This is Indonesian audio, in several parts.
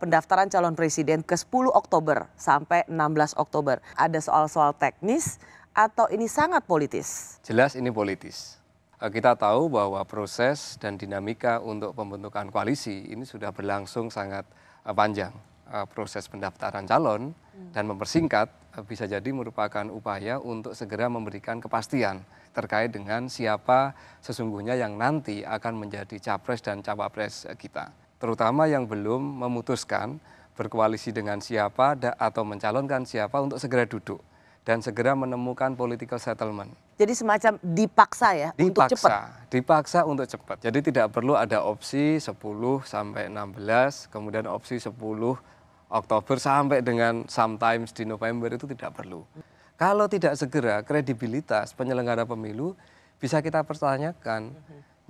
pendaftaran calon presiden ke 10 Oktober sampai 16 Oktober. Ada soal-soal teknis atau ini sangat politis? Jelas ini politis. Eh, kita tahu bahwa proses dan dinamika untuk pembentukan koalisi ini sudah berlangsung sangat eh, panjang. Eh, proses pendaftaran calon dan mempersingkat bisa jadi merupakan upaya untuk segera memberikan kepastian terkait dengan siapa sesungguhnya yang nanti akan menjadi capres dan cawapres kita terutama yang belum memutuskan berkoalisi dengan siapa atau mencalonkan siapa untuk segera duduk dan segera menemukan political settlement. Jadi semacam dipaksa ya dipaksa, untuk cepat. Dipaksa untuk cepat. Jadi tidak perlu ada opsi 10 sampai 16, kemudian opsi 10 Oktober sampai dengan sometimes di November itu tidak perlu. Kalau tidak segera kredibilitas penyelenggara pemilu bisa kita pertanyakan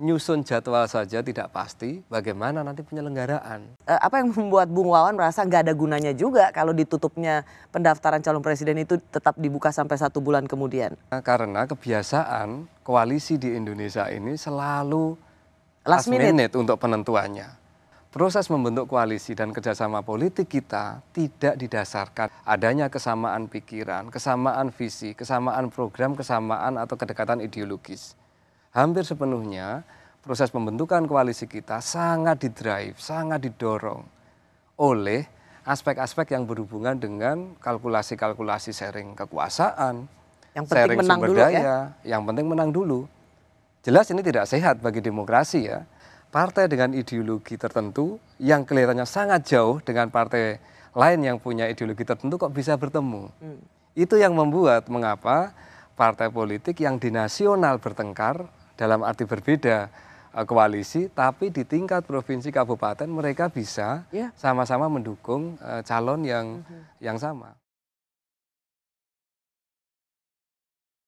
nyusun jadwal saja tidak pasti, bagaimana nanti penyelenggaraan? Eh, apa yang membuat Bung Wawan merasa nggak ada gunanya juga kalau ditutupnya pendaftaran calon presiden itu tetap dibuka sampai satu bulan kemudian? Nah, karena kebiasaan koalisi di Indonesia ini selalu last, last minute untuk penentuannya. Proses membentuk koalisi dan kerjasama politik kita tidak didasarkan adanya kesamaan pikiran, kesamaan visi, kesamaan program, kesamaan atau kedekatan ideologis hampir sepenuhnya proses pembentukan koalisi kita sangat didrive, sangat didorong oleh aspek-aspek yang berhubungan dengan kalkulasi-kalkulasi sharing kekuasaan, yang sharing menang sumber dulu, ya? yang penting menang dulu. Jelas ini tidak sehat bagi demokrasi ya. Partai dengan ideologi tertentu yang kelihatannya sangat jauh dengan partai lain yang punya ideologi tertentu kok bisa bertemu. Hmm. Itu yang membuat mengapa partai politik yang di nasional bertengkar dalam arti berbeda eh, koalisi, tapi di tingkat provinsi kabupaten mereka bisa ya. sama-sama mendukung eh, calon yang mhm. yang sama.